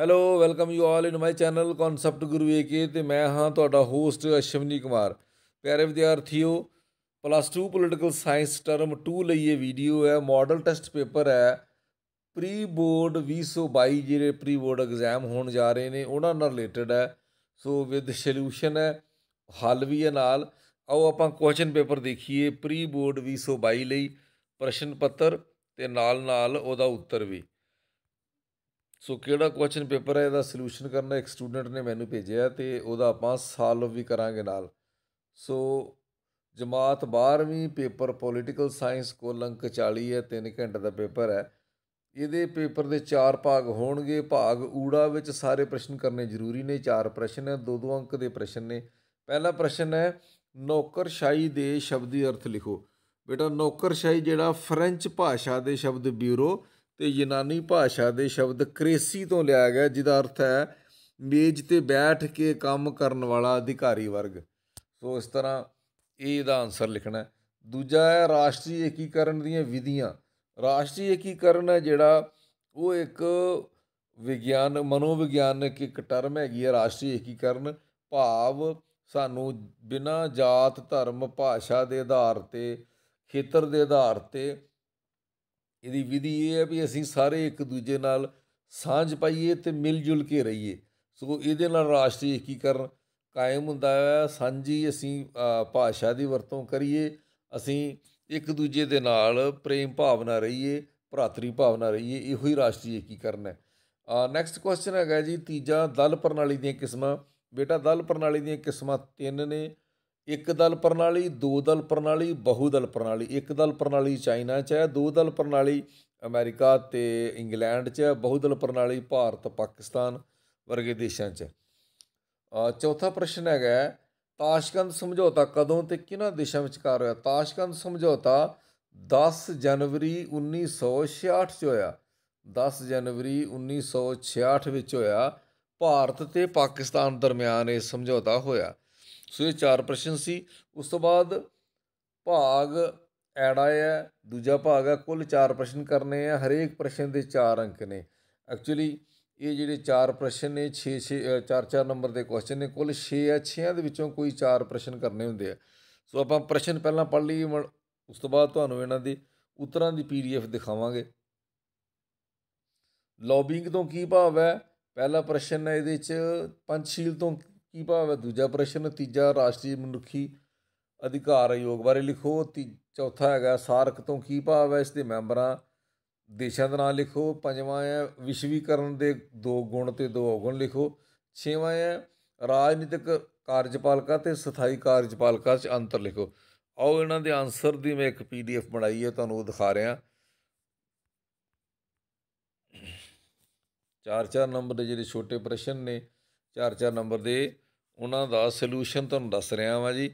hello welcome you all in my channel concept Guru A K ਮੈਂ ਹਾਂ ਤੁਹਾਡਾ host Ashwani Kumar ਪਿਆਰੇ ਵਿਦਿਆਰਥੀਓ ਪਲੱਸ 2 ਪੋਲੀਟੀਕਲ ਸਾਇੰਸ ਟਰਮ 2 ਲਈ ਇਹ ਵੀਡੀਓ ਹੈ ਮਾਡਲ ਟੈਸਟ ਪੇਪਰ ਹੈ ਪ੍ਰੀ ਬੋਰਡ 2022 ਜਿਹੜੇ ਪ੍ਰੀ ਬੋਰਡ ਐਗਜ਼ਾਮ ਹੋਣ ਜਾ ਰਹੇ ਨੇ ਉਹਨਾਂ ਨਾਲ ਰਿਲੇਟਡ ਹੈ ਸੋ ਵਿਦ ਸੋਲੂਸ਼ਨ ਹੈ ਹੱਲ ਵੀ ਹੈ ਨਾਲ ਆਓ ਆਪਾਂ ਕੁਐਸਚਨ ਪੇਪਰ ਦੇਖੀਏ ਪ੍ਰੀ ਬੋਰਡ 2022 ਲਈ ਪ੍ਰਸ਼ਨ ਪੱਤਰ ਤੇ ਨਾਲ ਨਾਲ ਉਹਦਾ ਉੱਤਰ ਵੀ ਸੋ ਕਿਹੜਾ ਕੁਐਸਚਨ ਪੇਪਰ ਹੈ ਇਹਦਾ ਸੋਲੂਸ਼ਨ ਕਰਨਾ ਇੱਕ ਸਟੂਡੈਂਟ ਨੇ ਮੈਨੂੰ ਭੇਜਿਆ ਤੇ ਉਹਦਾ ਆਪਾਂ ਸਾਲਵ ਵੀ ਕਰਾਂਗੇ ਨਾਲ ਸੋ ਜਮਾਤ 12ਵੀਂ ਪੇਪਰ ਪੋਲਿਟੀਕਲ ਸਾਇੰਸ ਕੋਲ ਅੰਕ 40 ਹੈ 3 ਘੰਟੇ ਦਾ ਪੇਪਰ ਹੈ ਇਹਦੇ ਪੇਪਰ ਦੇ ਚਾਰ ਭਾਗ ਹੋਣਗੇ ਭਾਗ ਊੜਾ ਵਿੱਚ ਸਾਰੇ ਪ੍ਰਸ਼ਨ ਕਰਨੇ ਜ਼ਰੂਰੀ ਨੇ ਚਾਰ ਪ੍ਰਸ਼ਨ ਹੈ ਦੋ ਦੋ ਅੰਕ ਦੇ ਪ੍ਰਸ਼ਨ ਨੇ ਪਹਿਲਾ ਪ੍ਰਸ਼ਨ ਹੈ ਨੌਕਰਸ਼ਾਹੀ ਦੇ ਸ਼ਬਦੀ ਅਰਥ ਲਿਖੋ ਬੇਟਾ ਨੌਕਰਸ਼ਾਹੀ ਜਿਹੜਾ ਫ੍ਰੈਂਚ ਭਾਸ਼ਾ ਦੇ ਸ਼ਬਦ ਬਿਊਰੋ ਤੇ ਯੂਨਾਨੀ ਭਾਸ਼ਾ ਦੇ ਸ਼ਬਦ ਕ੍ਰੇਸੀ ਤੋਂ ਲਿਆ ਗਿਆ ਜਿਹਦਾ ਅਰਥ ਹੈ ਮੇਜ਼ ਤੇ ਬੈਠ ਕੇ ਕੰਮ ਕਰਨ ਵਾਲਾ ਅਧਿਕਾਰੀ ਵਰਗ ਸੋ ਇਸ ਤਰ੍ਹਾਂ ਇਹ ਦਾ ਆਨਸਰ ਲਿਖਣਾ ਹੈ ਦੂਜਾ ਹੈ ਰਾਸ਼ਟਰੀ ਏਕੀਕਰਨ ਦੀਆਂ ਵਿਧੀਆਂ ਰਾਸ਼ਟਰੀ ਏਕੀਕਰਨ ਹੈ ਜਿਹੜਾ ਉਹ ਇੱਕ ਵਿਗਿਆਨ ਮਨੋਵਿਗਿਆਨਕ ਇੱਕ ਟਰਮ ਹੈਗੀ ਹੈ ਰਾਸ਼ਟਰੀ ਏਕੀਕਰਨ ਭਾਵ ਸਾਨੂੰ ਬਿਨਾਂ ਜਾਤ ਧਰਮ ਭਾਸ਼ਾ ਦੇ ਆਧਾਰ ਤੇ ਖੇਤਰ ਦੇ ਆਧਾਰ ਤੇ ਇਹਦੀ ਵਿਧੀ ਇਹ ਹੈ ਵੀ ਅਸੀਂ ਸਾਰੇ ਇੱਕ ਦੂਜੇ ਨਾਲ ਸਾਂਝ ਪਾਈਏ ਤੇ ਮਿਲ ਜੁਲ ਕੇ ਰਹੀਏ ਸੋ ਇਹਦੇ ਨਾਲ ਰਾਸ਼ਟਰੀ ਏਕੀਕਰਨ ਕਾਇਮ ਹੁੰਦਾ ਹੈ ਸਾਂਝੀ ਅਸੀਂ ਭਾਸ਼ਾ ਦੀ ਵਰਤੋਂ ਕਰੀਏ ਅਸੀਂ ਇੱਕ ਦੂਜੇ ਦੇ ਨਾਲ ਪ੍ਰੇਮ ਭਾਵਨਾ ਰਹੀਏ ਭਰਾਤਰੀ ਭਾਵਨਾ ਰਹੀਏ ਇਹੋ ਹੀ ਰਾਸ਼ਟਰੀ ਏਕੀਕਰਨ ਹੈ ਨੈਕਸਟ ਕੁਐਸਚਨ ਹੈਗਾ ਜੀ ਤੀਜਾ ਦਲ ਪ੍ਰਣਾਲੀ ਦੀਆਂ ਕਿਸਮਾਂ ਬੇਟਾ ਦਲ ਪ੍ਰਣਾਲੀ ਦੀਆਂ ਕਿਸਮਾਂ ਤਿੰਨ ਨੇ ਇੱਕ ਦਲ ਪ੍ਰਣਾਲੀ ਦੋ ਦਲ ਪ੍ਰਣਾਲੀ ਬਹੁ ਦਲ ਪ੍ਰਣਾਲੀ ਇੱਕ ਦਲ ਪ੍ਰਣਾਲੀ ਚਾਈਨਾ 'ਚ ਹੈ ਦੋ ਦਲ ਪ੍ਰਣਾਲੀ ਅਮਰੀਕਾ ਤੇ ਇੰਗਲੈਂਡ 'ਚ ਹੈ ਬਹੁ ਦਲ ਪ੍ਰਣਾਲੀ ਭਾਰਤ ਪਾਕਿਸਤਾਨ ਵਰਗੇ ਦੇਸ਼ਾਂ 'ਚ ਚੌਥਾ ਪ੍ਰਸ਼ਨ ਹੈਗਾ ਤਾਸ਼ਕੰਦ ਸਮਝੌਤਾ ਕਦੋਂ ਤੇ ਕਿਹਨਾਂ ਦੇਸ਼ਾਂ ਵਿਚਕਾਰ ਹੋਇਆ ਤਾਸ਼ਕੰਦ ਸਮਝੌਤਾ 10 ਜਨਵਰੀ 1966 ਚ ਹੋਇਆ 10 ਜਨਵਰੀ 1966 ਵਿੱਚ ਹੋਇਆ ਭਾਰਤ ਤੇ ਪਾਕਿਸਤਾਨ ਦਰਮਿਆਨ ਇਹ ਸਮਝੌਤਾ ਹੋਇਆ ਸੋ ਇਹ ਚਾਰ ਪ੍ਰਸ਼ਨ ਸੀ ਉਸ ਤੋਂ ਬਾਅਦ ਭਾਗ ਐਡ ਆਇਆ ਦੂਜਾ ਭਾਗ ਆ ਕੁੱਲ ਚਾਰ ਪ੍ਰਸ਼ਨ ਕਰਨੇ ਆ ਹਰੇਕ ਪ੍ਰਸ਼ਨ ਦੇ ਚਾਰ ਅੰਕ ਨੇ ਐਕਚੁਅਲੀ ਇਹ ਜਿਹੜੇ ਚਾਰ ਪ੍ਰਸ਼ਨ ਨੇ 6 6 4 4 ਨੰਬਰ ਦੇ ਕੁਐਸਚਨ ਨੇ ਕੁੱਲ 6 ਆ 6 ਦੇ ਵਿੱਚੋਂ ਕੋਈ ਚਾਰ ਪ੍ਰਸ਼ਨ ਕਰਨੇ ਹੁੰਦੇ ਆ ਸੋ ਆਪਾਂ ਪ੍ਰਸ਼ਨ ਪਹਿਲਾਂ ਪੜ੍ਹ ਲਈ ਉਸ ਤੋਂ ਬਾਅਦ ਤੁਹਾਨੂੰ ਇਹਨਾਂ ਦੀ ਉਤਰਾਂ ਦੀ ਪੀਡੀਐਫ ਦਿਖਾਵਾਂਗੇ ਲੌਬਿੰਗ ਤੋਂ ਕੀ ਭਾਵ ਹੈ ਪਹਿਲਾ ਪ੍ਰਸ਼ਨ ਹੈ ਇਹਦੇ ਵਿੱਚ ਪੰਚਸ਼ੀਲ ਤੋਂ ਕੀ ਭਾਵ ਹੈ ਦੂਜਾ ਪ੍ਰਸ਼ਨ ਤੀਜਾ ਰਾਸ਼ਟਰੀ ਮਨੁੱਖੀ ਅਧਿਕਾਰ ਆਯੋਗ ਬਾਰੇ ਲਿਖੋ ਤੀ ਚੌਥਾ ਹੈਗਾ ਸਾਰਕ ਤੋਂ ਕੀ ਭਾਵ ਹੈ ਇਸ ਦੇ ਮੈਂਬਰਾਂ ਦੇਸ਼ਾਂ ਦਾ ਨਾਮ ਲਿਖੋ ਪੰਜਵਾਂ ਹੈ ਵਿਸ਼ਵੀਕਰਨ ਦੇ ਦੋ ਗੁਣ ਤੇ ਦੋ ਔਗਣ ਲਿਖੋ ਛੇਵਾਂ ਹੈ ਰਾਜਨੀਤਿਕ ਕਾਰਜਪਾਲਕਾ ਤੇ ਸਥਾਈ ਕਾਰਜਪਾਲਕਾ 'ਚ ਅੰਤਰ ਲਿਖੋ ਆਓ ਇਹਨਾਂ ਦੇ ਆਨਸਰ ਦੀ ਮੈਂ ਇੱਕ ਪੀਡੀਐਫ ਬਣਾਈ ਹੈ ਤੁਹਾਨੂੰ ਉਹ ਦਿਖਾ ਰਿਹਾ ਚਾਰ ਚਾਰ ਨੰਬਰ ਦੇ ਜਿਹੜੇ ਛੋਟੇ ਪ੍ਰਸ਼ਨ ਨੇ ਚਾਰ ਚਾਰ ਨੰਬਰ ਦੇ ਉਹਨਾਂ ਦਾ ਸੋਲੂਸ਼ਨ ਤੁਹਾਨੂੰ ਦੱਸ ਰਿਹਾ ਵਾਂ ਜੀ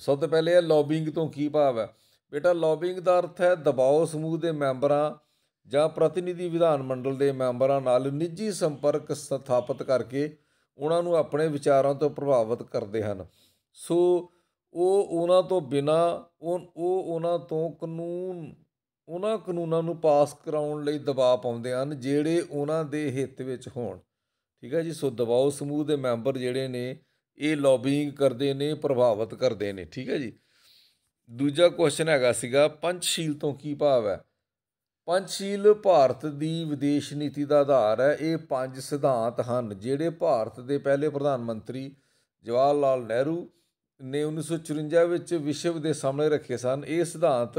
ਸਭ ਤੋਂ ਪਹਿਲੇ ਇਹ ਲੌਬਿੰਗ ਤੋਂ ਕੀ ਭਾਵ ਹੈ ਬੇਟਾ ਲੌਬਿੰਗ ਦਾ ਅਰਥ ਹੈ ਦਬਾਅ ਸਮੂਹ ਦੇ ਮੈਂਬਰਾਂ ਜਾਂ ਪ੍ਰਤੀਨਿਧੀ ਵਿਧਾਨ ਮੰਡਲ ਦੇ ਮੈਂਬਰਾਂ ਨਾਲ ਨਿੱਜੀ ਸੰਪਰਕ ਸਥਾਪਿਤ ਕਰਕੇ ਉਹਨਾਂ ਨੂੰ ਆਪਣੇ ਵਿਚਾਰਾਂ ਤੋਂ ਪ੍ਰਭਾਵਿਤ ਕਰਦੇ ਹਨ ਸੋ ਉਹ ਉਹਨਾਂ ਤੋਂ ਬਿਨਾ ਉਹ ਉਹਨਾਂ ਤੋਂ ਕਾਨੂੰਨ ਉਹਨਾਂ ਕਾਨੂੰਨਾਂ ਨੂੰ ਪਾਸ ਕਰਾਉਣ ਲਈ ਦਬਾਅ ਪਾਉਂਦੇ ਹਨ ਜਿਹੜੇ ਉਹਨਾਂ ਦੇ ਹਿੱਤ ਵਿੱਚ ਹੋਣ ਠੀਕ ਹੈ ਜੀ ਸੋ ਦਬਾਅ ਸਮੂਹ ਦੇ ਮੈਂਬਰ ਜਿਹੜੇ ਨੇ ਇਹ ਲੌਬਿੰਗ ਕਰਦੇ ਨੇ ਪ੍ਰਭਾਵਿਤ ਕਰਦੇ ਨੇ ਠੀਕ ਹੈ ਜੀ ਦੂਜਾ ਕੁਐਸਚਨ ਹੈਗਾ ਸੀਗਾ ਪੰਚਸ਼ੀਲ ਤੋਂ ਕੀ ਭਾਵ ਹੈ ਪੰਚਸ਼ੀਲ ਭਾਰਤ ਦੀ ਵਿਦੇਸ਼ ਨੀਤੀ ਦਾ ਆਧਾਰ ਹੈ ਇਹ ਪੰਜ ਸਿਧਾਂਤ ਹਨ ਜਿਹੜੇ ਭਾਰਤ ਦੇ ਪਹਿਲੇ ਪ੍ਰਧਾਨ ਮੰਤਰੀ ਜਵਾਹਰ ਲਾਲ ਨਹਿਰੂ ਨੇ 1954 ਵਿੱਚ ਵਿਸ਼ਵ ਦੇ ਸਾਹਮਣੇ ਰੱਖੇ ਸਨ ਇਹ ਸਿਧਾਂਤ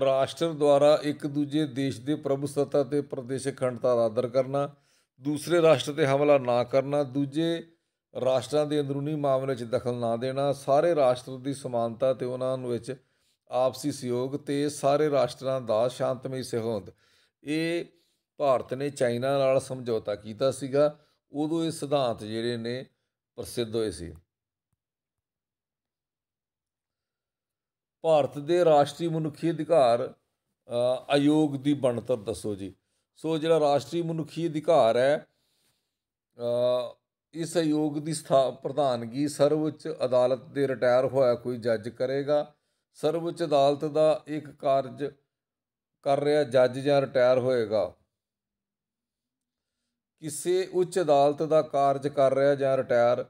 ਰਾਸ਼ਟਰ ਦੁਆਰਾ ਇੱਕ ਦੂਜੇ ਦੇਸ਼ ਦੇ ਪ੍ਰਭੂਸੱਤਾ ਤੇ ਪ੍ਰਦੇਸ਼ ਅਖੰਡਤਾ ਦਾ ਆਦਰ ਕਰਨਾ ਦੂਸਰੇ ਰਾਸ਼ਟਰ ਤੇ ਹਮਲਾ ਨਾ ਕਰਨਾ ਦੂਜੇ ਰਾਸ਼ਟਰਾਂ ਦੇ ਅੰਦਰੂਨੀ ਮਾਮਲੇ 'ਚ ਦਖਲ ਨਾ ਦੇਣਾ ਸਾਰੇ ਰਾਸ਼ਟਰ ਦੀ ਸਮਾਨਤਾ ਤੇ ਉਹਨਾਂ ਨੂੰ ਵਿੱਚ ਆਪਸੀ ਸਹਿਯੋਗ ਤੇ ਸਾਰੇ ਰਾਸ਼ਟਰਾਂ ਦਾ ਸ਼ਾਂਤਮਈ ਸਹਿਯੋਗ ਇਹ ਭਾਰਤ ਨੇ ਚਾਈਨਾ ਨਾਲ ਸਮਝੌਤਾ ਕੀਤਾ ਸੀਗਾ ਉਦੋਂ ਇਹ ਸਿਧਾਂਤ ਜਿਹੜੇ ਨੇ ਪ੍ਰਸਿੱਧ ਹੋਏ ਸੀ ਭਾਰਤ ਦੇ ਰਾਸ਼ਟਰੀ ਮਨੁੱਖੀ ਅਧਿਕਾਰ ਆਯੋਗ ਦੀ ਬਣਤਰ ਦੱਸੋ ਜੀ ਸੋ ਜਿਹੜਾ ਰਾਸ਼ਟਰੀ ਮਨੁੱਖੀ ਅਧਿਕਾਰ ਹੈ ਇਸ ਆਯੋਗ ਦੀ ਪ੍ਰਧਾਨਗੀ ਸਰਵਉੱਚ ਅਦਾਲਤ ਦੇ ਰਿਟਾਇਰ ਹੋਇਆ ਕੋਈ ਜੱਜ ਕਰੇਗਾ ਸਰਵਉੱਚ ਅਦਾਲਤ ਦਾ ਇੱਕ ਕਾਰਜ ਕਰ ਰਿਹਾ ਜੱਜ ਜਾਂ ਰਿਟਾਇਰ ਹੋਏਗਾ ਕਿਸੇ ਉੱਚ ਅਦਾਲਤ ਦਾ ਕਾਰਜ ਕਰ ਰਿਹਾ ਜਾਂ ਰਿਟਾਇਰ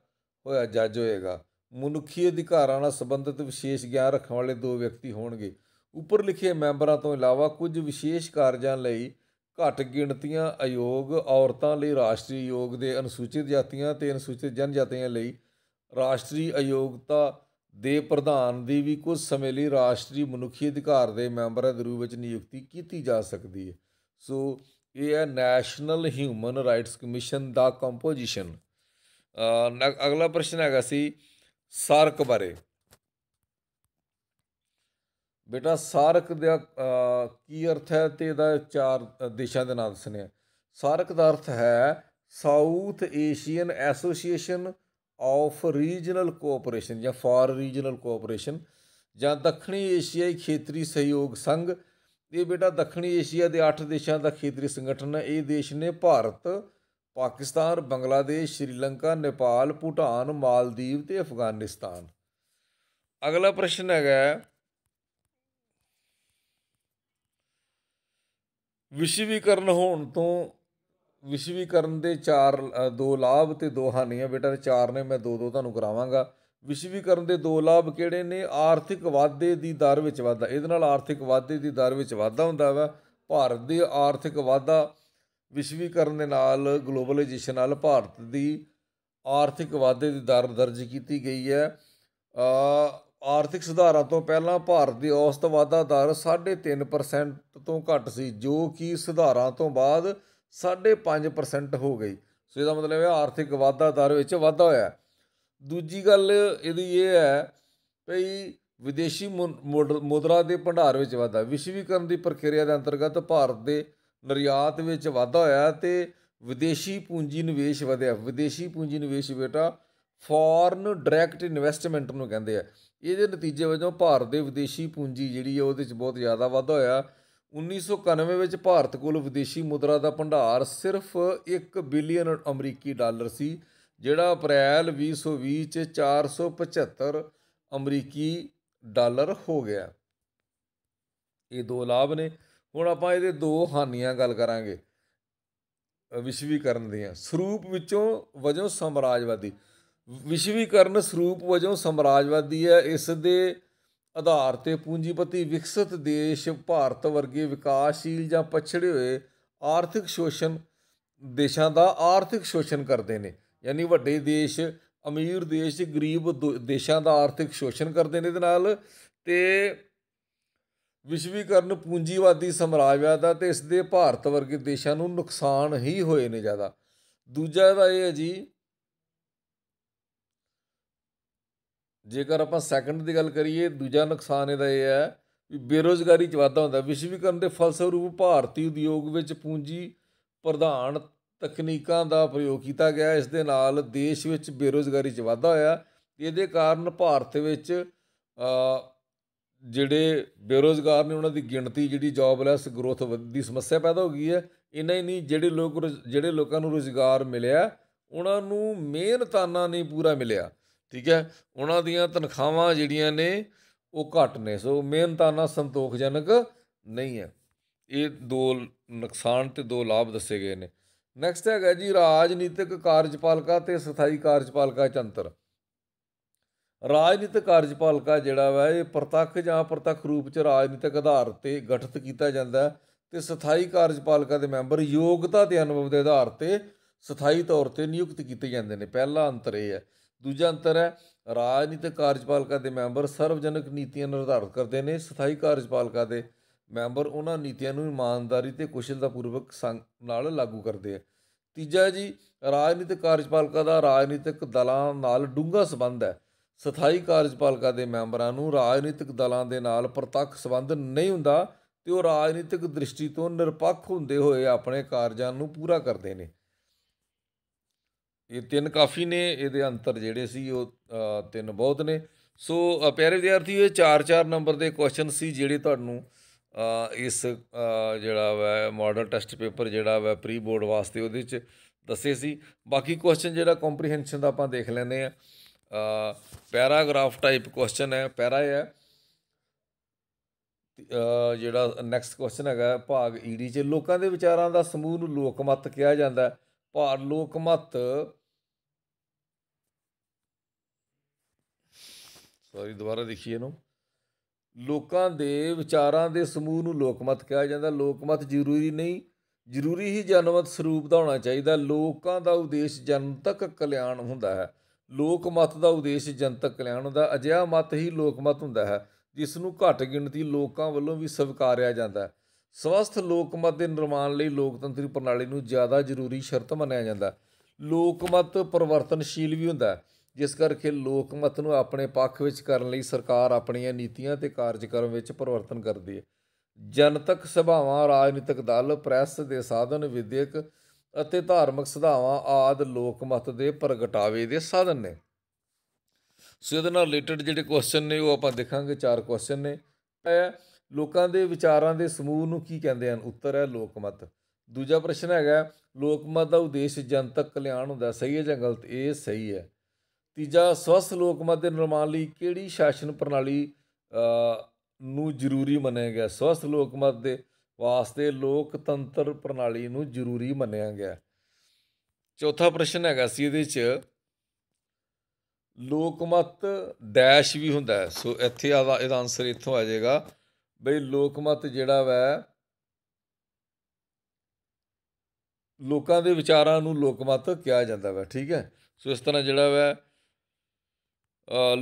ਹੋਇਆ ਜੱਜ ਹੋਏਗਾ ਮਨੁੱਖੀ ਅਧਿਕਾਰਾਂ ਨਾਲ ਸੰਬੰਧਿਤ ਵਿਸ਼ੇਸ਼ ਗਿਆਨ ਰੱਖਣ ਵਾਲੇ ਦੋ ਵਿਅਕਤੀ ਹੋਣਗੇ ਉੱਪਰ ਲਿਖੇ ਮੈਂਬਰਾਂ ਤੋਂ ਇਲਾਵਾ ਕੁਝ ਵਿਸ਼ੇਸ਼ ਕਾਰਜਾਂ ਲਈ ਘੱਟ ਗਿਣਤੀਆਂ ਅਯੋਗ ਔਰਤਾਂ ਲਈ ਰਾਸ਼ਟਰੀ ਯੋਗ ਦੇ ਅਨੁਸੂਚਿਤ ਜਾਤੀਆਂ ਤੇ ਅਨੁਸੂਚਿਤ ਜਨਜਾਤੀਆਂ ਲਈ ਰਾਸ਼ਟਰੀ ਅਯੋਗਤਾ ਦੇ ਪ੍ਰਧਾਨ ਦੀ ਵੀ ਕੁਝ ਸਮੇਂ ਲਈ ਰਾਸ਼ਟਰੀ ਮਨੁੱਖੀ ਅਧਿਕਾਰ ਦੇ ਮੈਂਬਰਾਂ ਦੇ ਰੂਪ ਵਿੱਚ ਨਿਯੁਕਤੀ ਕੀਤੀ ਜਾ ਸਕਦੀ ਹੈ ਸੋ ਇਹ ਹੈ ਨੈਸ਼ਨਲ ਹਿਊਮਨ ਰਾਈਟਸ ਕਮਿਸ਼ਨ ਦਾ ਕੰਪੋਜੀਸ਼ਨ ਅਗਲਾ ਪ੍ਰਸ਼ਨ ਹੈਗਾ ਸੀ ਸਾਰਕ ਬਾਰੇ ਬੇਟਾ ਸਾਰਕ ਦਾ ਕੀ ਅਰਥ ਹੈ ਤੇ ਇਹਦਾ ਚਾਰ ਦੇਸ਼ਾਂ ਦੇ ਨਾਮ ਦੱਸਨੇ ਆ ਸਾਰਕ ਦਾ ਅਰਥ ਹੈ South Asian association of regional cooperation ਜਾਂ ਫਾਰ ਰੀਜਨਲ ਕੋਆਪਰੇਸ਼ਨ ਜਾਂ ਦੱਖਣੀ ਏਸ਼ੀਆਈ ਖੇਤਰੀ ਸਹਿਯੋਗ ਸੰਘ ਇਹ ਬੇਟਾ ਦੱਖਣੀ ਏਸ਼ੀਆ ਦੇ 8 ਦੇਸ਼ਾਂ ਦਾ ਖੇਤਰੀ ਸੰਗਠਨ ਹੈ ਇਹ ਦੇਸ਼ ਨੇ ਭਾਰਤ ਪਾਕਿਸਤਾਨ ਬੰਗਲਾਦੇਸ਼ ਸ਼੍ਰੀਲੰਕਾ ਨੇਪਾਲ ਭੂਟਾਨ ਮਾਲਦੀਵ ਤੇ ਅਫਗਾਨਿਸਤਾਨ ਅਗਲਾ ਪ੍ਰਸ਼ਨ ਹੈਗਾ ਵਿਸ਼ਵੀਕਰਨ ਹੋਣ ਤੋਂ ਵਿਸ਼ਵੀਕਰਨ ਦੇ ਚਾਰ ਦੋ ਲਾਭ ਤੇ ਦੋ ਹਾਨੀਆਂ ਬੇਟਾ ਚਾਰ ਨੇ ਮੈਂ ਦੋ ਦੋ ਤੁਹਾਨੂੰ ਕਰਾਵਾਂਗਾ ਵਿਸ਼ਵੀਕਰਨ ਦੇ ਦੋ ਲਾਭ ਕਿਹੜੇ ਨੇ ਆਰਥਿਕ ਵਾਧੇ ਦੀ ਦਰ ਵਿੱਚ ਵਾਧਾ ਇਹਦੇ ਨਾਲ ਆਰਥਿਕ ਵਾਧੇ ਦੀ ਦਰ ਵਿੱਚ ਵਾਧਾ ਹੁੰਦਾ ਵਾ ਭਾਰਤ ਦੇ ਆਰਥਿਕ ਵਾਧਾ ਵਿਸ਼ਵੀਕਰਨ ਦੇ ਨਾਲ ਗਲੋਬਲਾਈਜੇਸ਼ਨ ਨਾਲ ਭਾਰਤ ਦੀ ਆਰਥਿਕ ਵਾਧੇ ਦੀ ਦਰ ਦਰਜ ਕੀਤੀ ਗਈ ਹੈ ਆਰਥਿਕ ਸੁਧਾਰਾਂ ਤੋਂ ਪਹਿਲਾਂ ਭਾਰਤ ਦੀ ਔਸਤ ਵਾਧਾ ਦਰ 3.5% ਤੋਂ ਘੱਟ ਸੀ ਜੋ ਕਿ ਸੁਧਾਰਾਂ ਤੋਂ ਬਾਅਦ 5.5% ਹੋ ਗਈ ਸੋ ਇਹਦਾ ਮਤਲਬ ਹੈ ਆਰਥਿਕ ਵਾਧਾ ਦਰ ਵਿੱਚ ਵਾਧਾ ਹੋਇਆ ਦੂਜੀ ਗੱਲ ਇਹਦੀ ਇਹ ਹੈ ਭਈ ਵਿਦੇਸ਼ੀ ਮੁਦਰਾ ਦੇ ਭੰਡਾਰ ਵਿੱਚ ਵਾਧਾ ਵਿਸ਼ਵੀਕਰਨ ਦੀ ਪ੍ਰਕਿਰਿਆ ਦੇ ਅੰਤਰਗਤ ਭਾਰਤ ਦੇ ਨਿਰਯਾਤ ਵਿੱਚ ਵਾਧਾ ਹੋਇਆ ਤੇ ਵਿਦੇਸ਼ੀ ਪੂੰਜੀ ਨਿਵੇਸ਼ ਵਧਿਆ ਵਿਦੇਸ਼ੀ ਪੂੰਜੀ ਨਿਵੇਸ਼ ਬੇਟਾ ਫੋਰਨ ਡਾਇਰੈਕਟ ਇਨਵੈਸਟਮੈਂਟ ਨੂੰ ਕਹਿੰਦੇ ਆ ਇਹਦੇ ਨਤੀਜੇ ਵਜੋਂ ਭਾਰਤ ਦੇ ਵਿਦੇਸ਼ੀ ਪੂੰਜੀ ਜਿਹੜੀ ਹੈ ਉਹਦੇ ਵਿੱਚ ਬਹੁਤ ਜ਼ਿਆਦਾ ਵਾਧਾ ਹੋਇਆ 1991 ਵਿੱਚ ਭਾਰਤ ਕੋਲ ਵਿਦੇਸ਼ੀ ਮੁਦਰਾ ਦਾ ਭੰਡਾਰ ਸਿਰਫ 1 ਬਿਲੀਅਨ ਅਮਰੀਕੀ ਡਾਲਰ ਸੀ ਜਿਹੜਾ ਅਪ੍ਰੈਲ 2020 ਚ 475 ਅਮਰੀਕੀ ਡਾਲਰ ਹੋ ਗਿਆ ਇਹ ਦੋ ਲਾਭ ਨੇ ਹੁਣ ਆਪਾਂ ਇਹਦੇ ਦੋ ਹਾਨੀਆਂ ਗੱਲ ਕਰਾਂਗੇ ਵਿਸ਼ਵੀਕਰਨ ਦੀਆਂ ਸਰੂਪ ਵਿੱਚੋਂ ਵਜੋਂ ਸਮਰਾਜਵਾਦੀ ਵਿਸ਼ਵੀਕਰਨ ਸਰੂਪ ਵਜੋਂ ਸਮਰਾਜਵਾਦੀ ਹੈ ਇਸ ਦੇ ਆਧਾਰ ਤੇ ਪੂੰਜੀਪਤੀ ਵਿਕਸਿਤ ਦੇਸ਼ ਭਾਰਤ ਵਰਗੇ ਵਿਕਾਸਸ਼ੀਲ ਜਾਂ ਪਛੜੇ ਹੋਏ ਆਰਥਿਕ ਸ਼ੋਸ਼ਣ ਦੇਸ਼ਾਂ ਦਾ ਆਰਥਿਕ ਸ਼ੋਸ਼ਣ ਕਰਦੇ ਨੇ ਯਾਨੀ ਵੱਡੇ ਦੇਸ਼ ਅਮੀਰ ਦੇਸ਼ ਗਰੀਬ ਦੇਸ਼ਾਂ ਦਾ ਆਰਥਿਕ ਸ਼ੋਸ਼ਣ ਕਰਦੇ ਨੇ ਦੇ ਨਾਲ ਤੇ ਵਿਸ਼ਵੀਕਰਨ ਪੂੰਜੀਵਾਦੀ ਸਮਰਾਜਵਾਦ ਦਾ ਤੇ ਇਸ ਦੇ ਭਾਰਤ ਵਰਗੇ ਦੇਸ਼ਾਂ ਨੂੰ ਨੁਕਸਾਨ ਹੀ ਹੋਏ ਨੇ ਜ਼ਿਆਦਾ ਦੂਜਾ ਦਾ ਇਹ ਹੈ ਜੀ ਜੇਕਰ ਆਪਾਂ ਸੈਕੰਡ ਦੀ ਗੱਲ ਕਰੀਏ ਦੂਜਾ ਨੁਕਸਾਨ ਇਹਦਾ ਇਹ ਹੈ ਵੀ ਬੇਰੋਜ਼ਗਾਰੀ ਚ ਵਾਧਾ ਹੁੰਦਾ ਵਿਸ਼ਵੀਕਰਨ ਦੇ ਫਲਸਰੂਪ ਭਾਰਤੀ ਉਦਯੋਗ ਵਿੱਚ ਪੂੰਜੀ ਪ੍ਰਧਾਨ ਤਕਨੀਕਾਂ ਦਾ ਪ੍ਰਯੋਗ ਕੀਤਾ ਗਿਆ ਇਸ ਦੇ ਨਾਲ ਦੇਸ਼ ਵਿੱਚ ਬੇਰੋਜ਼ਗਾਰੀ ਚ ਵਾਧਾ ਹੋਇਆ ਇਹਦੇ ਕਾਰਨ ਭਾਰਤ ਵਿੱਚ ਜਿਹੜੇ ਬੇਰੋਜ਼ਗਾਰ ਨੇ ਉਹਨਾਂ ਦੀ ਗਿਣਤੀ ਜਿਹੜੀ ਜੌਬਲੈਸ ਗਰੋਥ ਦੀ ਸਮੱਸਿਆ ਪੈਦਾ ਹੋ ਗਈ ਹੈ ਇਨਾ ਹੀ ਨਹੀਂ ਜਿਹੜੇ ਲੋਕ ਜਿਹੜੇ ਲੋਕਾਂ ਨੂੰ ਰੋਜ਼ਗਾਰ ਮਿਲਿਆ ਉਹਨਾਂ ਨੂੰ ਮਿਹਨਤਾਨਾ ਨਹੀਂ ਪੂਰਾ ਮਿਲਿਆ ਠੀਕ ਹੈ ਉਹਨਾਂ ਦੀਆਂ ਤਨਖਾਹਾਂ ਜਿਹੜੀਆਂ ਨੇ ਉਹ ਘੱਟ ਨੇ ਸੋ ਮਿਹਨਤਾਂ ਨਾਲ ਸੰਤੋਖਜਨਕ ਨਹੀਂ ਹੈ ਇਹ ਦੋ ਨੁਕਸਾਨ ਤੇ ਦੋ ਲਾਭ ਦੱਸੇ ਗਏ ਨੇ ਨੈਕਸਟ ਹੈਗਾ ਜੀ ਰਾਜਨੀਤਿਕ ਕਾਰਜਪਾਲਿਕਾ ਤੇ ਸਥਾਈ ਕਾਰਜਪਾਲਿਕਾ ਚ ਅੰਤਰ ਰਾਜਨੀਤਿਕ ਕਾਰਜਪਾਲਿਕਾ ਜਿਹੜਾ ਵਾ ਇਹ ਪ੍ਰਤੱਖ ਜਾਂ ਪ੍ਰਤੱਖ ਰੂਪ ਚ ਰਾਜਨੀਤਿਕ ਆਧਾਰ ਤੇ ਗਠਿਤ ਕੀਤਾ ਜਾਂਦਾ ਤੇ ਸਥਾਈ ਕਾਰਜਪਾਲਿਕਾ ਦੇ ਮੈਂਬਰ ਯੋਗਤਾ ਤੇ ਅਨੁਭਵ ਦੇ ਆਧਾਰ ਤੇ ਸਥਾਈ ਤੌਰ ਤੇ ਨਿਯੁਕਤ ਕੀਤੇ ਜਾਂਦੇ ਨੇ ਪਹਿਲਾ ਅੰਤਰ ਇਹ ਹੈ ਦੂਜਾ ਅੰਤਰ ਹੈ ਰਾਜਨੀਤਿਕ ਕਾਰਜਪਾਲਿਕਾ ਦੇ ਮੈਂਬਰ ਸਰਵਜਨਕ ਨੀਤੀਆਂ ਨਿਰਧਾਰਤ ਕਰਦੇ ਨੇ ਸਥਾਈ ਕਾਰਜਪਾਲਿਕਾ ਦੇ ਮੈਂਬਰ ਉਹਨਾਂ ਨੀਤੀਆਂ ਨੂੰ ਇਮਾਨਦਾਰੀ ਤੇ ਕੁਸ਼ਲਤਾਪੂਰਵਕ ਨਾਲ ਲਾਗੂ ਕਰਦੇ ਆ ਤੀਜਾ ਜੀ ਰਾਜਨੀਤਿਕ ਕਾਰਜਪਾਲਿਕਾ ਦਾ ਰਾਜਨੀਤਿਕ ਦਲਾਂ ਨਾਲ ਡੂੰਘਾ ਸਬੰਧ ਹੈ ਸਥਾਈ ਕਾਰਜਪਾਲਿਕਾ ਦੇ ਮੈਂਬਰਾਂ ਨੂੰ ਰਾਜਨੀਤਿਕ ਦਲਾਂ ਦੇ ਨਾਲ ਪ੍ਰਤੱਖ ਸਬੰਧ ਨਹੀਂ ਹੁੰਦਾ ਤੇ ਉਹ ਰਾਜਨੀਤਿਕ ਦ੍ਰਿਸ਼ਟੀ ਤੋਂ ਨਿਰਪੱਖ ਹੁੰਦੇ ਹੋਏ ਆਪਣੇ ਕਾਰਜਾਂ ਨੂੰ ਪੂਰਾ ਕਰਦੇ ਨੇ ਇਹ ਤਿੰਨ ਕਾਫੀ ਨੇ ਇਹਦੇ ਅੰਤਰ ਜਿਹੜੇ ਸੀ ਉਹ ਤਿੰਨ ਬਹੁਤ ਨੇ ਸੋ ਪਿਆਰੇ ਵਿਦਿਆਰਥੀਓ ਇਹ 4-4 ਨੰਬਰ ਦੇ ਕੁਐਸਚਨ ਸੀ ਜਿਹੜੇ ਤੁਹਾਨੂੰ ਇਸ ਜਿਹੜਾ ਵਾ ਮਾਡਲ ਟੈਸਟ ਪੇਪਰ ਜਿਹੜਾ ਵਾ ਪ੍ਰੀ ਬੋਰਡ ਵਾਸਤੇ ਉਹਦੇ ਵਿੱਚ ਦੱਸੇ ਸੀ ਬਾਕੀ ਕੁਐਸਚਨ ਜਿਹੜਾ ਕੰਪਰੀਹੈਂਸ਼ਨ ਦਾ ਆਪਾਂ ਦੇਖ ਲੈਨੇ ਆ ਪੈਰਾਗ੍ਰਾਫ ਟਾਈਪ ਕੁਐਸਚਨ ਹੈ ਪੈਰਾ ਹੈ ਜਿਹੜਾ ਨੈਕਸਟ ਕੁਐਸਚਨ ਹੈਗਾ ਭਾਗ ਈਡੀ ਚ ਲੋਕਾਂ ਦੇ ਵਿਚਾਰਾਂ ਦਾ ਸਮੂਹ ਨੂੰ ਲੋਕਮਤ ਕਿਹਾ ਜਾਂਦਾ ਭਾਰ ਲੋਕਮਤ ਸੌਰੀ ਦੁਬਾਰਾ ਦੇਖੀਏ ਇਹਨੂੰ ਲੋਕਾਂ ਦੇ ਵਿਚਾਰਾਂ ਦੇ ਸਮੂਹ ਨੂੰ ਲੋਕਮਤ ਕਿਹਾ ਜਾਂਦਾ ਲੋਕਮਤ ਜ਼ਰੂਰੀ ਨਹੀਂ ਜ਼ਰੂਰੀ ਹੀ ਜਨਮਤ ਸਰੂਪ ਦਾ ਹੋਣਾ ਚਾਹੀਦਾ ਲੋਕਾਂ ਦਾ ਉਦੇਸ਼ ਜਨਤਕ ਕਲਿਆਣ ਹੁੰਦਾ ਹੈ ਲੋਕਮਤ ਦਾ ਉਦੇਸ਼ ਜਨਤਕ ਕਲਿਆਣ ਹੁੰਦਾ ਅਜਿਹਾ ਮਤ ਹੀ ਲੋਕਮਤ ਹੁੰਦਾ ਹੈ ਜਿਸ ਨੂੰ ਘੱਟ ਗਿਣਤੀ ਲੋਕਾਂ ਵੱਲੋਂ ਵੀ ਸਵੀਕਾਰਿਆ ਜਾਂਦਾ ਹੈ ਸਵਸਥ ਲੋਕਮਤ ਦੇ ਨਿਰਮਾਣ ਲਈ ਲੋਕਤੰਤਰੀ ਪ੍ਰਣਾਲੀ ਨੂੰ ਜ਼ਿਆਦਾ ਜ਼ਰੂਰੀ ਸ਼ਰਤ ਮੰਨਿਆ ਜਾਂਦਾ ਲੋਕਮਤ ਪਰਿਵਰਤਨਸ਼ੀਲ ਵੀ ਹੁੰਦਾ ਹੈ ਜਿਸ ਕਰਕੇ ਲੋਕਮਤ ਨੂੰ ਆਪਣੇ ਪੱਖ ਵਿੱਚ ਕਰਨ ਲਈ ਸਰਕਾਰ ਆਪਣੀਆਂ ਨੀਤੀਆਂ ਤੇ ਕਾਰਜਕ੍ਰਮ ਵਿੱਚ ਪਰਿਵਰਤਨ ਕਰਦੀ ਹੈ ਜਨਤਕ ਸਭਾਵਾਂ ਰਾਜਨੀਤਿਕ ਦਲ ਪ੍ਰੈਸ ਦੇ ਸਾਧਨ ਵਿਦਿਅਕ ਅਤੇ ਧਾਰਮਿਕ ਸਭਾਵਾਂ ਆਦ ਲੋਕਮਤ ਦੇ ਪ੍ਰਗਟਾਵੇ ਦੇ ਸਾਧਨ ਨੇ ਸੋ ਇਹਦੇ ਨਾਲ ਰਿਲੇਟਡ ਜਿਹੜੇ ਕੁਐਸਚਨ ਨੇ ਉਹ ਆਪਾਂ ਦੇਖਾਂਗੇ ਚਾਰ ਕੁਐਸਚਨ ਨੇ ਲੋਕਾਂ ਦੇ ਵਿਚਾਰਾਂ ਦੇ ਸਮੂਹ ਨੂੰ ਕੀ ਕਹਿੰਦੇ ਹਨ ਉੱਤਰ ਹੈ ਲੋਕਮਤ ਦੂਜਾ ਪ੍ਰਸ਼ਨ ਹੈਗਾ ਲੋਕਮਤ ਦਾ ਉਦੇਸ਼ ਜਨਤਕ ਕਲਿਆਣ ਹੁੰਦਾ ਸਹੀ ਹੈ ਜਾਂ ਗਲਤ ਇਹ ਸਹੀ ਹੈ ਤੀਜਾ ਸਵਸਥ ਲੋਕ ਦੇ ਨਿਰਮਾਣ ਲਈ ਕਿਹੜੀ ਸ਼ਾਸਨ ਪ੍ਰਣਾਲੀ ਨੂੰ ਜ਼ਰੂਰੀ ਮੰਨਿਆ ਗਿਆ ਸਵਸਥ ਲੋਕ ਮਤ ਦੇ ਵਾਸਤੇ ਲੋਕਤੰਤਰ ਪ੍ਰਣਾਲੀ ਨੂੰ ਜ਼ਰੂਰੀ ਮੰਨਿਆ ਗਿਆ ਚੌਥਾ ਪ੍ਰਸ਼ਨ ਹੈਗਾ ਸੀ ਇਹਦੇ 'ਚ ਲੋਕਮਤ ਡੈਸ਼ ਵੀ ਹੁੰਦਾ ਸੋ ਇੱਥੇ ਆਦਾ ਇਹਦਾ ਆਨਸਰ ਇੱਥੋਂ ਆ ਜਾਏਗਾ ਬਈ ਲੋਕਮਤ ਜਿਹੜਾ ਵੈ ਲੋਕਾਂ ਦੇ ਵਿਚਾਰਾਂ ਨੂੰ ਲੋਕਮਤ ਕਿਹਾ ਜਾਂਦਾ ਵੈ ਠੀਕ ਹੈ ਸੋ ਇਸ ਤਰ੍ਹਾਂ ਜਿਹੜਾ ਵੈ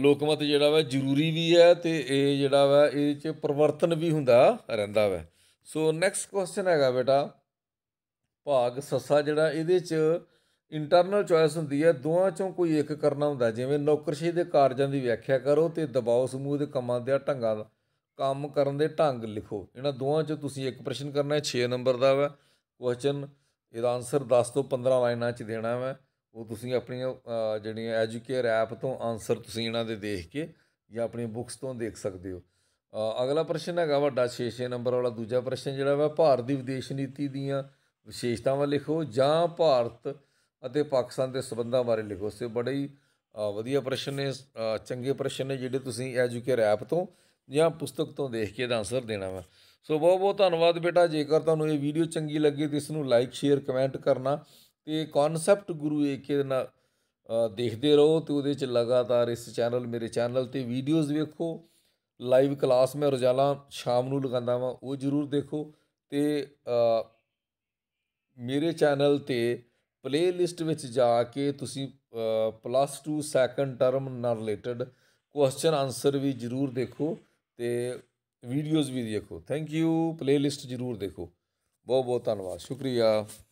ਲੋਕਮਤ ਜਿਹੜਾ ਵਾ ਜ਼ਰੂਰੀ ਵੀ ਹੈ ਤੇ ਇਹ ਜਿਹੜਾ ਵਾ ਇਹ ਚ ਪਰਵਰਤਨ ਵੀ ਹੁੰਦਾ ਰਹਿੰਦਾ ਵਾ ਸੋ ਨੈਕਸਟ ਕੁਐਸਚਨ ਹੈਗਾ ਬੇਟਾ ਭਾਗ ਸੱਸਾ ਜਿਹੜਾ ਇਹਦੇ ਚ ਇੰਟਰਨਲ ਚੁਆਇਸ ਹੁੰਦੀ ਹੈ ਦੋਵਾਂ ਚੋਂ ਕੋਈ ਇੱਕ ਕਰਨਾ ਹੁੰਦਾ ਜਿਵੇਂ ਨੌਕਰਸ਼ੀ ਦੇ ਕਾਰਜਾਂ ਦੀ ਵਿਆਖਿਆ ਕਰੋ ਤੇ ਦਬਾਅ ਸਮੂਹ ਦੇ ਕੰਮਾਂ ਦੇ ਢੰਗਾਂ ਦਾ ਕੰਮ ਕਰਨ ਦੇ ਢੰਗ ਲਿਖੋ ਇਹਨਾਂ ਦੋਵਾਂ ਚੋਂ ਤੁਸੀਂ ਇੱਕ ਪ੍ਰਸ਼ਨ ਕਰਨਾ ਹੈ 6 ਨੰਬਰ ਦਾ ਵਾ ਕੁਐਸਚਨ ਇਹਦਾ ਆਨਸਰ 10 ਤੋਂ 15 ਲਾਈਨਾਂ 'ਚ ਦੇਣਾ ਹੈ ਉਹ ਤੁਸੀਂ ਆਪਣੀਆਂ ਜਿਹੜੀਆਂ ਐਜੂਕੇਅਰ ਐਪ ਤੋਂ ਆਨਸਰ ਤੁਸੀਂ ਇਹਨਾਂ ਦੇ ਦੇਖ ਕੇ ਜਾਂ ਆਪਣੀਆਂ ਬੁੱਕਸ ਤੋਂ ਦੇਖ ਸਕਦੇ ਹੋ ਅਗਲਾ ਪ੍ਰਸ਼ਨ ਹੈਗਾ ਵੱਡਾ 6-6 ਨੰਬਰ ਵਾਲਾ ਦੂਜਾ ਪ੍ਰਸ਼ਨ ਜਿਹੜਾ ਵਾ ਭਾਰਤ ਦੀ ਵਿਦੇਸ਼ ਨੀਤੀ ਦੀਆਂ ਵਿਸ਼ੇਸ਼ਤਾਵਾਂ ਲਿਖੋ ਜਾਂ ਭਾਰਤ ਅਤੇ ਪਾਕਿਸਤਾਨ ਦੇ ਸਬੰਧਾਂ ਬਾਰੇ ਲਿਖੋ ਸੇ ਬੜੇ ਹੀ ਵਧੀਆ ਪ੍ਰਸ਼ਨ ਨੇ ਚੰਗੇ ਪ੍ਰਸ਼ਨ ਨੇ ਜਿਹੜੇ ਤੁਸੀਂ ਐਜੂਕੇਅਰ ਐਪ ਤੋਂ ਜਾਂ ਪੁਸਤਕ ਤੋਂ ਦੇਖ ਕੇ ਦਾ ਆਨਸਰ ਦੇਣਾ ਵਾ ਸੋ ਬਹੁਤ ਬਹੁਤ ਧੰਨਵਾਦ ਬੇਟਾ ਜੇਕਰ ਤੁਹਾਨੂੰ ਇਹ ਵੀਡੀਓ ਚੰਗੀ ਲੱਗੀ ਤਾਂ ਇਸ ਨੂੰ ਲਾਈਕ ਸ਼ੇਅਰ ਕਮੈਂਟ ਕਰਨਾ ਤੇ ਕਨਸੈਪਟ ਗੁਰੂ ਏਕੇ ਨਾਲ ਦੇਖਦੇ ਰਹੋ ਤੇ ਉਹਦੇ ਚ ਲਗਾਤਾਰ ਇਸ ਚੈਨਲ ਮੇਰੇ ਚੈਨਲ ਤੇ ਵੀਡੀਓਜ਼ ਵੇਖੋ ਲਾਈਵ ਕਲਾਸ ਮੈਂ ਰੋਜ਼ਾਨਾ ਸ਼ਾਮ ਨੂੰ ਲਗਾਉਂਦਾ ਵਾਂ ਉਹ ਜਰੂਰ ਦੇਖੋ ਤੇ ਮੇਰੇ ਚੈਨਲ ਤੇ ਪਲੇਲਿਸਟ ਵਿੱਚ ਜਾ ਕੇ ਤੁਸੀਂ ਪਲੱਸ 2 ਸੈਕੰਡ ਟਰਮ ਨਾਲ ਰਿਲੇਟਡ ਕੁਐਸਚਨ ਆਨਸਰ ਵੀ ਜਰੂਰ ਦੇਖੋ ਤੇ ਵੀਡੀਓਜ਼ ਵੀ ਦੇਖੋ ਥੈਂਕ ਯੂ ਪਲੇਲਿਸਟ ਜਰੂਰ ਦੇਖੋ ਬਹੁਤ ਬਹੁਤ ਧੰਨਵਾਦ ਸ਼ੁਕਰੀਆ